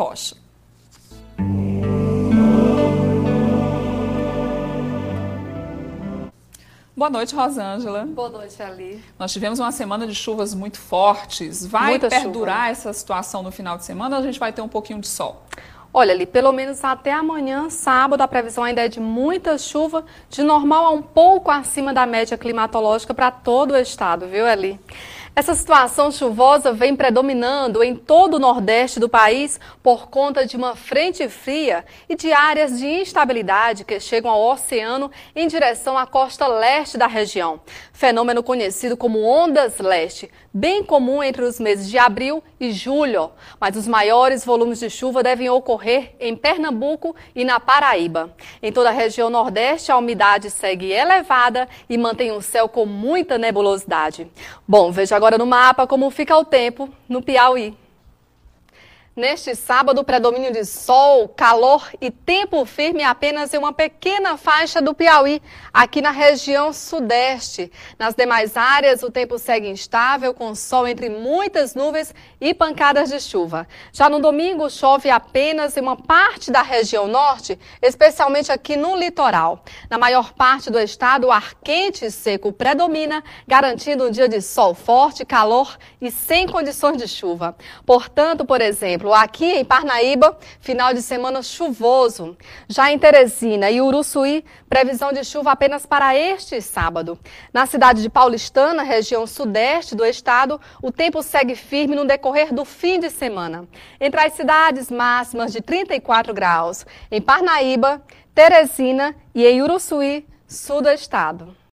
Rocha. Boa noite, Rosângela. Boa noite, Ali. Nós tivemos uma semana de chuvas muito fortes. Vai Muita perdurar chuva, essa situação no final de semana ou a gente vai ter um pouquinho de sol? Olha, ali, pelo menos até amanhã, sábado, a previsão ainda é de muita chuva, de normal a um pouco acima da média climatológica para todo o estado, viu, Ali? Essa situação chuvosa vem predominando em todo o Nordeste do país por conta de uma frente fria e de áreas de instabilidade que chegam ao oceano em direção à costa leste da região. Fenômeno conhecido como ondas leste, bem comum entre os meses de abril e julho. Mas os maiores volumes de chuva devem ocorrer em Pernambuco e na Paraíba. Em toda a região Nordeste, a umidade segue elevada e mantém o céu com muita nebulosidade. Bom, veja Agora no mapa, como fica o tempo no Piauí. Neste sábado, predomínio de sol, calor e tempo firme apenas em uma pequena faixa do Piauí, aqui na região sudeste. Nas demais áreas, o tempo segue instável, com sol entre muitas nuvens e pancadas de chuva. Já no domingo, chove apenas em uma parte da região norte, especialmente aqui no litoral. Na maior parte do estado, o ar quente e seco predomina, garantindo um dia de sol forte, calor e sem condições de chuva. Portanto, por exemplo, exemplo, aqui em Parnaíba, final de semana chuvoso. Já em Teresina e Uruçuí, previsão de chuva apenas para este sábado. Na cidade de Paulistana, região sudeste do estado, o tempo segue firme no decorrer do fim de semana. Entre as cidades máximas de 34 graus, em Parnaíba, Teresina e em Uruçuí, sul do estado.